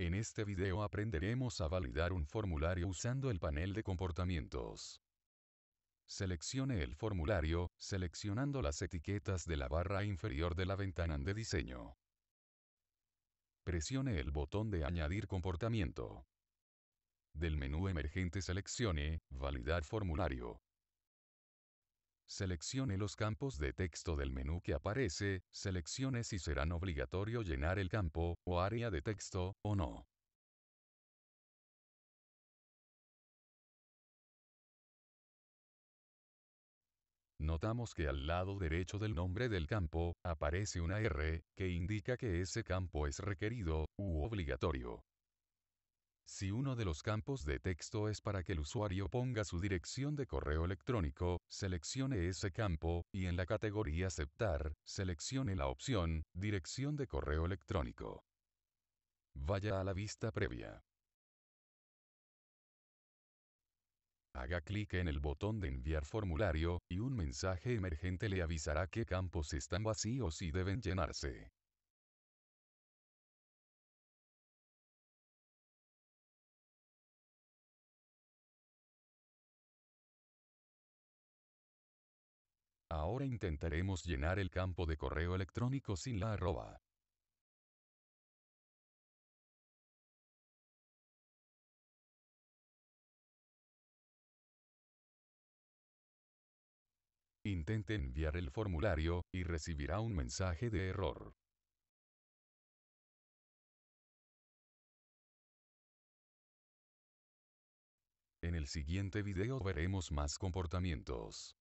En este video aprenderemos a validar un formulario usando el panel de comportamientos. Seleccione el formulario, seleccionando las etiquetas de la barra inferior de la ventana de diseño. Presione el botón de Añadir comportamiento. Del menú emergente seleccione Validar formulario. Seleccione los campos de texto del menú que aparece, seleccione si serán obligatorio llenar el campo o área de texto o no. Notamos que al lado derecho del nombre del campo, aparece una R, que indica que ese campo es requerido, u obligatorio. Si uno de los campos de texto es para que el usuario ponga su dirección de correo electrónico, seleccione ese campo, y en la categoría Aceptar, seleccione la opción Dirección de correo electrónico. Vaya a la vista previa. Haga clic en el botón de enviar formulario, y un mensaje emergente le avisará qué campos están vacíos y deben llenarse. Ahora intentaremos llenar el campo de correo electrónico sin la arroba. Intente enviar el formulario, y recibirá un mensaje de error. En el siguiente video veremos más comportamientos.